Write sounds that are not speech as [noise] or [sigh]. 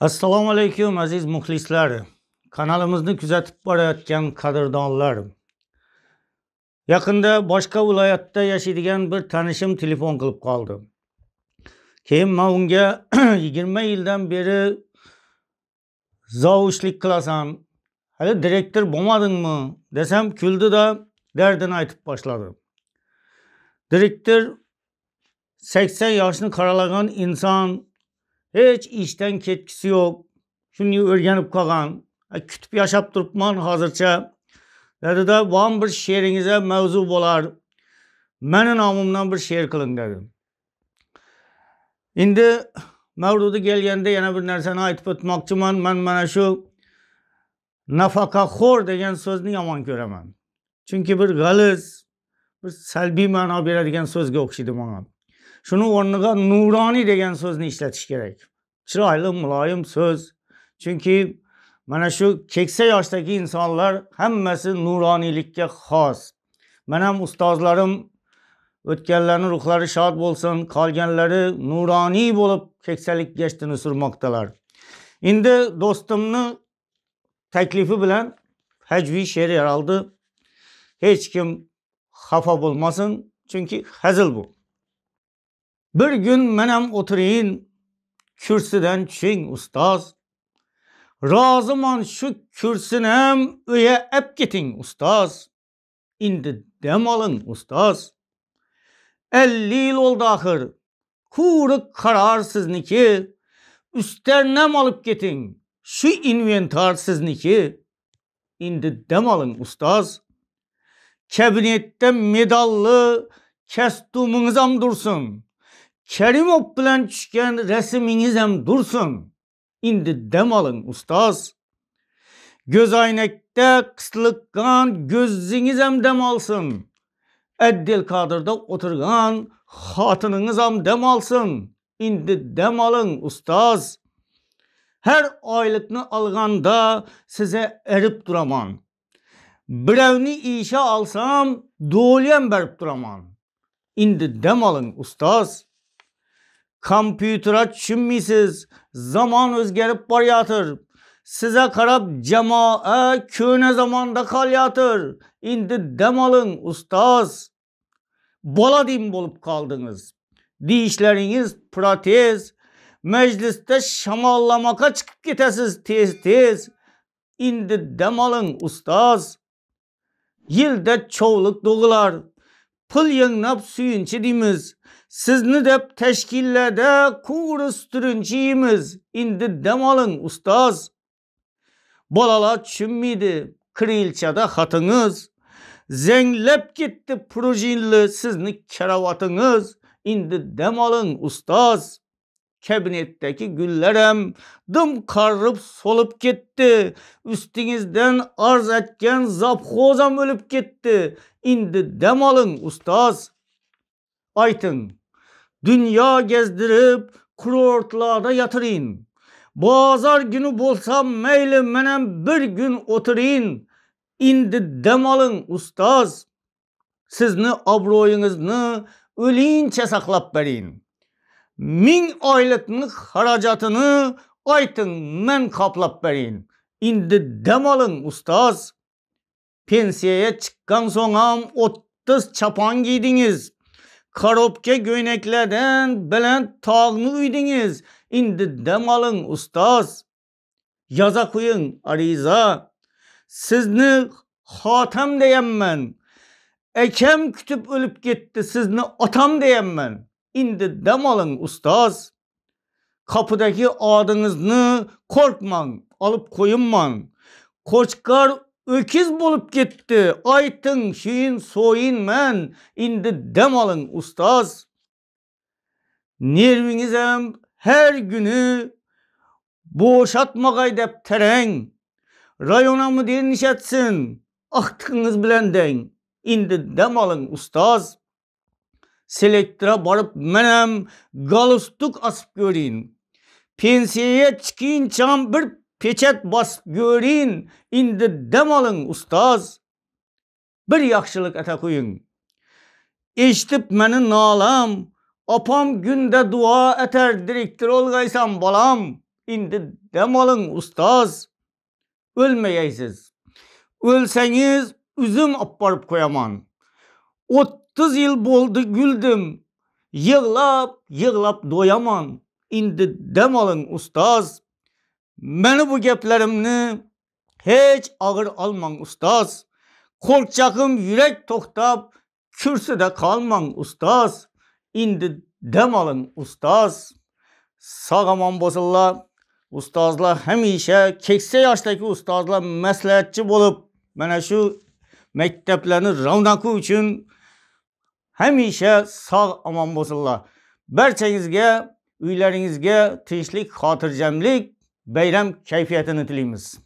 assalomu alaykum aziz muxlislar kanalimizni kuzatib borayotgan qadrdonlar yaqinda boshqa viloyatda yashaydigan bir tanishim telefon qilib qoldi keyin men unga 20 [clears throat] yildan beri zavushlik qilasam, hali direktor bo'lmadingmi desam da, dardini aytib boshladi direktor 80 yoshni qoralagan inson hech ishdan ketgisi yo'q örgənib o'rganib qolgan kutib yashab turibman hozircha dadida van bir she'ringizga mavzu bo'lar mani nomimdan bir she'r qiling dedi endi mavzuga kelganda yana bir narsani aytib o'tmoqchiman mənə mana shu xor degan so'zni yomon ko'raman chunki bir g'aliz bir salbiy ma'no beradigan so'zga o'xshaydi manga shuni o'rniga nuroniy degan so'zni ishlatish kerak chiroyli muloyim so'z chunki mana shu keksa yoshdagi insonlar hammasi nuroniylikka xos men ham ustozlarim o'tganlarni ruhlari shod bo'lsin qolganlari nuroniy bo'lib keksalik gashtini surmoqdalar endi do'stimni taklifi bilan hajviy she'r yaraldi hech kim xafa bo'lmasin chunki hazil bu Bir gün menem oturayım kürsüden çin ustaz. Razıman şu kürsünem üye ep gitin ustaz. İndi dem alın ustaz. Elli yıl oldu ahır. Kuru karar sizniki. Üsternem alıp gitin. Şu inventar sizniki. İndi dem alın ustaz. Kabinette medallı kestumunuzam dursun. Kerimov bilen çüşken resminiz hem dursun. İndi dem alın ustaz. Göz aynakta kısılıkkan gözünüz hem dem alsın. Eddil kadırda oturgan hatınınız hem dem alsın. İndi dem alın ustaz. Her aylıkını alganda size erip duraman. Bir evni işe alsam dolyen berip duraman. İndi dem alın ustaz kompyuterga tushunmaysiz zamon o'zgarib boryatir siza qarab jamoa ko'na zamonda qolyatir endi dam oling ustoz boladim bo'lib kaldınız. Dişleriniz protez Mecliste shamollamoqqa chiqib gitesiz tez tez endi dam oling ustoz yilda chovliq dog'ilar pul yangab suyunchi sizni deb tashkillarda kurs turinchiymiz endi dam oling ustoz bolalar tushunmaydi kirilchada xatingiz zanglab ketdi prujinli sizni karavotingiz endi dam oling ustoz kabinetdagi gullar ham dim qarib so'lib ketdi ustingizdan arz etgan zabxoz o'lib ketdi endi dam oling ustoz aytın dunyo gezdirib kurortlarda yatiring bozor günü bo'lsa mayli manam bir gün o'tiring endi dam oling ustoz sizni obro'yingizni o'lincha saqlab bering ming oylikni xarajatini ayting men qoplab bering endi dam oling ustoz pensiyaga chiqqan so'ng ham o'ttiz chapon kiydingiz qarobga göyneklerden belen tog'ni uydingiz İndi dam oling ustoz yoza qo'ying ariza sizni xotam deyapman akam kutib o'lib gitti. sizni otam deyapman İndi dam oling ustoz qapidagi odingizni qo'rqmang olib qo'yinman qo'chqor Ökiz bolup getdi, Aytın şiin soyin men. Indi dem alın ustaz. Nerviniz hem her günü boşatmagay dep tereng. Rayona mı deniş etsin. Aktıkınız Indi dem alın ustaz. Selektra barıp menem galustuk asıp görin. Pensiyeye çıkin çam bir peçet bas görin, indi dem alın ustaz, bir yakşılık ete kuyun. Eştip meni nalam, apam günde dua eter diriktir olgaysam balam, indi dem alın ustaz, ölmeyeysiz. Ölseniz üzüm apparıp koyaman. 30 yıl boldu güldim, yığlap yığlap doyaman. indi dem alın ustaz, meni bu gaplarimni hech og'ir olmang ustoz qo'rqchag'im yurak to'xtab kursida qolmang ustoz endi dam oling ustoz sog' omon bo'lsinlar ustozlar hamisha keksa yoshdagi ustozlar maslahatchi bo'lib mana shu maktablarni ravnaqi uchun hamisha sog' omon bo'lsinlar barchangizga uylaringizga tinchlik xotirjamlik bayram kayfiyatini tilaymiz